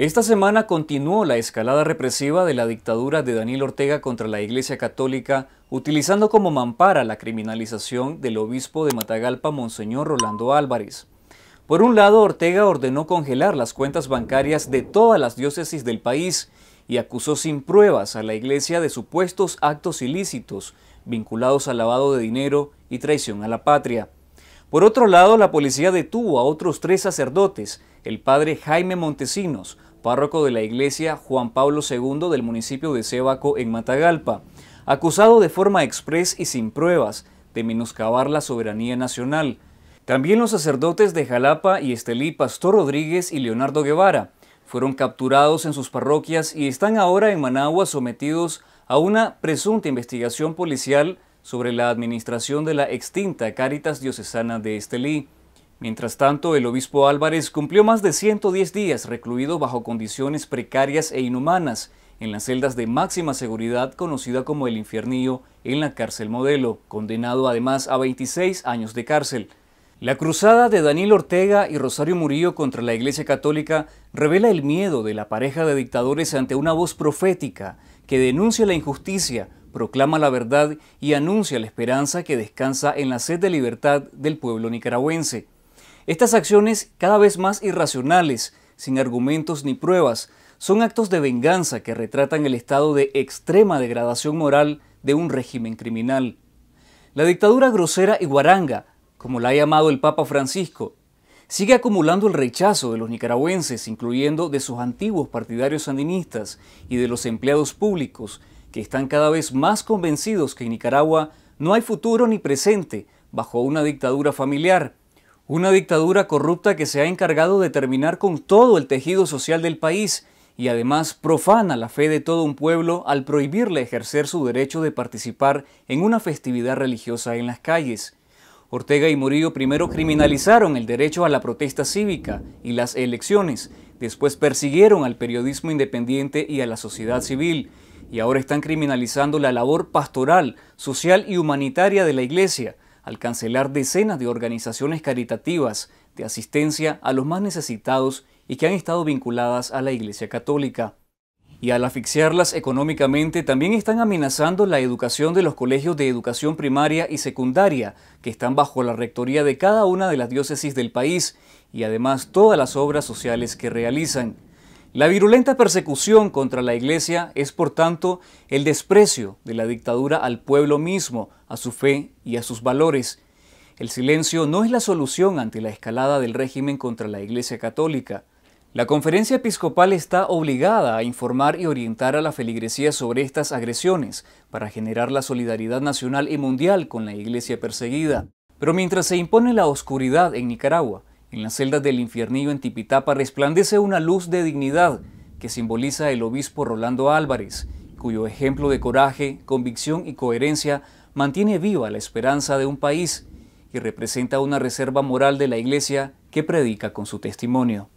Esta semana continuó la escalada represiva de la dictadura de Daniel Ortega contra la Iglesia Católica, utilizando como mampara la criminalización del obispo de Matagalpa, Monseñor Rolando Álvarez. Por un lado, Ortega ordenó congelar las cuentas bancarias de todas las diócesis del país y acusó sin pruebas a la Iglesia de supuestos actos ilícitos vinculados al lavado de dinero y traición a la patria. Por otro lado, la policía detuvo a otros tres sacerdotes, el padre Jaime Montesinos, párroco de la iglesia Juan Pablo II del municipio de Cebaco en Matagalpa, acusado de forma expresa y sin pruebas de menoscabar la soberanía nacional. También los sacerdotes de Jalapa y Estelí Pastor Rodríguez y Leonardo Guevara fueron capturados en sus parroquias y están ahora en Managua sometidos a una presunta investigación policial sobre la administración de la extinta Cáritas Diocesana de Estelí. Mientras tanto, el obispo Álvarez cumplió más de 110 días recluido bajo condiciones precarias e inhumanas en las celdas de máxima seguridad conocida como el infiernillo en la cárcel modelo, condenado además a 26 años de cárcel. La cruzada de Daniel Ortega y Rosario Murillo contra la Iglesia Católica revela el miedo de la pareja de dictadores ante una voz profética que denuncia la injusticia, proclama la verdad y anuncia la esperanza que descansa en la sed de libertad del pueblo nicaragüense. Estas acciones, cada vez más irracionales, sin argumentos ni pruebas, son actos de venganza que retratan el estado de extrema degradación moral de un régimen criminal. La dictadura grosera y guaranga, como la ha llamado el Papa Francisco, sigue acumulando el rechazo de los nicaragüenses, incluyendo de sus antiguos partidarios sandinistas y de los empleados públicos, que están cada vez más convencidos que en Nicaragua no hay futuro ni presente bajo una dictadura familiar, una dictadura corrupta que se ha encargado de terminar con todo el tejido social del país y además profana la fe de todo un pueblo al prohibirle ejercer su derecho de participar en una festividad religiosa en las calles. Ortega y Murillo primero criminalizaron el derecho a la protesta cívica y las elecciones, después persiguieron al periodismo independiente y a la sociedad civil, y ahora están criminalizando la labor pastoral, social y humanitaria de la Iglesia, al cancelar decenas de organizaciones caritativas de asistencia a los más necesitados y que han estado vinculadas a la Iglesia Católica. Y al asfixiarlas económicamente también están amenazando la educación de los colegios de educación primaria y secundaria, que están bajo la rectoría de cada una de las diócesis del país, y además todas las obras sociales que realizan. La virulenta persecución contra la Iglesia es, por tanto, el desprecio de la dictadura al pueblo mismo, a su fe y a sus valores. El silencio no es la solución ante la escalada del régimen contra la Iglesia Católica. La conferencia episcopal está obligada a informar y orientar a la feligresía sobre estas agresiones para generar la solidaridad nacional y mundial con la Iglesia perseguida. Pero mientras se impone la oscuridad en Nicaragua, en las celdas del infiernillo en Tipitapa resplandece una luz de dignidad que simboliza el obispo Rolando Álvarez, cuyo ejemplo de coraje, convicción y coherencia mantiene viva la esperanza de un país y representa una reserva moral de la Iglesia que predica con su testimonio.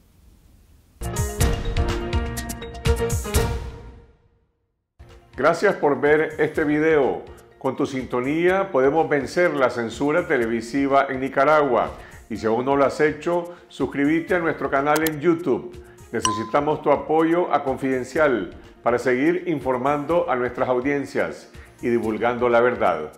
Gracias por ver este video. Con tu sintonía podemos vencer la censura televisiva en Nicaragua. Y si aún no lo has hecho, suscríbete a nuestro canal en YouTube. Necesitamos tu apoyo a Confidencial para seguir informando a nuestras audiencias y divulgando la verdad.